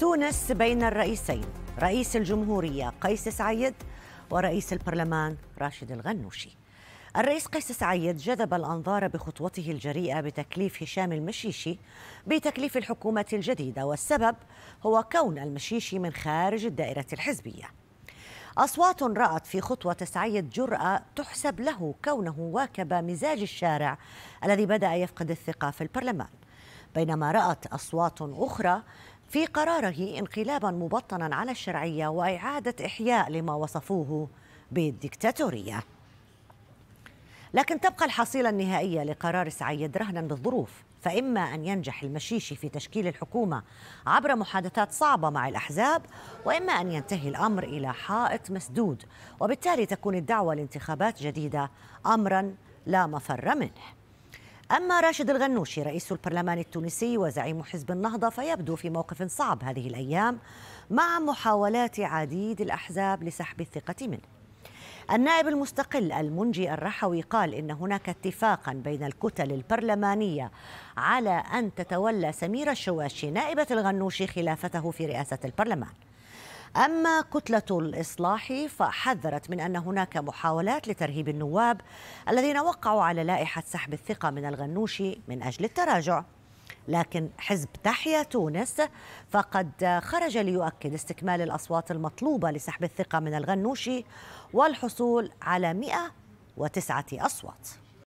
تونس بين الرئيسين رئيس الجمهورية قيس سعيد ورئيس البرلمان راشد الغنوشي الرئيس قيس سعيد جذب الأنظار بخطوته الجريئة بتكليف هشام المشيشي بتكليف الحكومة الجديدة والسبب هو كون المشيشي من خارج الدائرة الحزبية أصوات رأت في خطوة سعيد جرأة تحسب له كونه واكب مزاج الشارع الذي بدأ يفقد الثقة في البرلمان بينما رأت أصوات أخرى في قراره انقلابا مبطنا على الشرعيه واعاده احياء لما وصفوه بالديكتاتوريه. لكن تبقى الحصيله النهائيه لقرار سعيد رهنا بالظروف فإما أن ينجح المشيشي في تشكيل الحكومة عبر محادثات صعبة مع الأحزاب وإما أن ينتهي الأمر إلى حائط مسدود وبالتالي تكون الدعوة لانتخابات جديدة أمرا لا مفر منه أما راشد الغنوشي رئيس البرلمان التونسي وزعيم حزب النهضة فيبدو في موقف صعب هذه الأيام مع محاولات عديد الأحزاب لسحب الثقة منه النائب المستقل المنجي الرحوي قال إن هناك اتفاقا بين الكتل البرلمانية على أن تتولى سميرة الشواشي نائبة الغنوشي خلافته في رئاسة البرلمان أما كتلة الإصلاح فحذرت من أن هناك محاولات لترهيب النواب الذين وقعوا على لائحة سحب الثقة من الغنوشي من أجل التراجع لكن حزب تحيا تونس فقد خرج ليؤكد استكمال الأصوات المطلوبة لسحب الثقة من الغنوشي والحصول على 109 أصوات